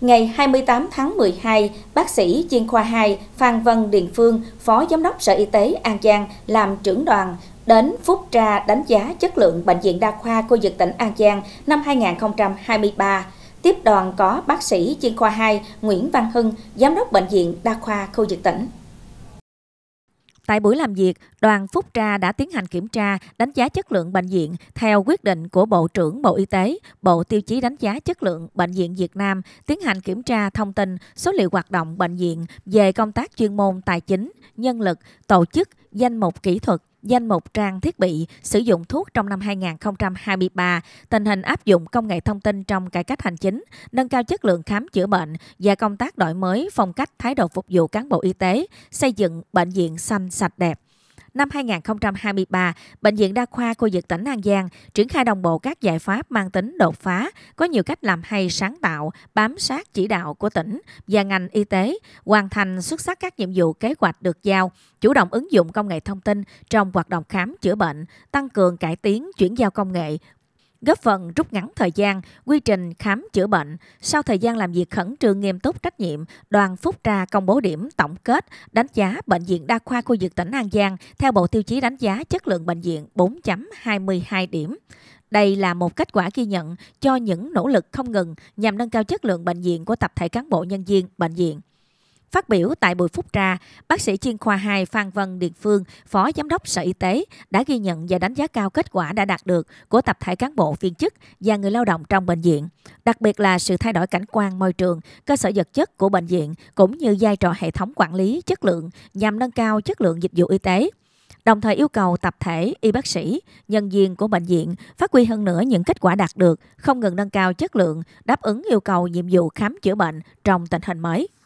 Ngày 28 tháng 12, bác sĩ chuyên khoa 2 Phan Vân Điền Phương, Phó Giám đốc Sở Y tế An Giang làm trưởng đoàn đến phúc tra đánh giá chất lượng Bệnh viện Đa khoa khu vực tỉnh An Giang năm 2023. Tiếp đoàn có bác sĩ chuyên khoa 2 Nguyễn Văn Hưng, Giám đốc Bệnh viện Đa khoa khu vực tỉnh. Tại buổi làm việc, đoàn Phúc Tra đã tiến hành kiểm tra, đánh giá chất lượng bệnh viện theo quyết định của Bộ trưởng Bộ Y tế, Bộ Tiêu chí đánh giá chất lượng bệnh viện Việt Nam, tiến hành kiểm tra thông tin, số liệu hoạt động bệnh viện về công tác chuyên môn tài chính, nhân lực, tổ chức, danh mục kỹ thuật danh mục trang thiết bị sử dụng thuốc trong năm 2023, tình hình áp dụng công nghệ thông tin trong cải cách hành chính, nâng cao chất lượng khám chữa bệnh và công tác đổi mới phong cách thái độ phục vụ cán bộ y tế, xây dựng bệnh viện xanh sạch đẹp. Năm 2023, Bệnh viện Đa khoa khu vực tỉnh An Giang triển khai đồng bộ các giải pháp mang tính đột phá, có nhiều cách làm hay sáng tạo, bám sát chỉ đạo của tỉnh và ngành y tế, hoàn thành xuất sắc các nhiệm vụ kế hoạch được giao, chủ động ứng dụng công nghệ thông tin trong hoạt động khám chữa bệnh, tăng cường cải tiến chuyển giao công nghệ, góp phần rút ngắn thời gian, quy trình khám chữa bệnh. Sau thời gian làm việc khẩn trương nghiêm túc trách nhiệm, đoàn phúc tra công bố điểm tổng kết đánh giá bệnh viện đa khoa khu vực tỉnh An Giang theo bộ tiêu chí đánh giá chất lượng bệnh viện 4.22 điểm. Đây là một kết quả ghi nhận cho những nỗ lực không ngừng nhằm nâng cao chất lượng bệnh viện của tập thể cán bộ nhân viên bệnh viện. Phát biểu tại buổi phúc tra, bác sĩ chuyên khoa 2 Phan Vân Điền Phương, Phó Giám đốc Sở Y tế đã ghi nhận và đánh giá cao kết quả đã đạt được của tập thể cán bộ viên chức và người lao động trong bệnh viện, đặc biệt là sự thay đổi cảnh quan môi trường, cơ sở vật chất của bệnh viện cũng như vai trò hệ thống quản lý chất lượng nhằm nâng cao chất lượng dịch vụ y tế đồng thời yêu cầu tập thể y bác sĩ, nhân viên của bệnh viện phát huy hơn nữa những kết quả đạt được, không ngừng nâng cao chất lượng, đáp ứng yêu cầu nhiệm vụ khám chữa bệnh trong tình hình mới.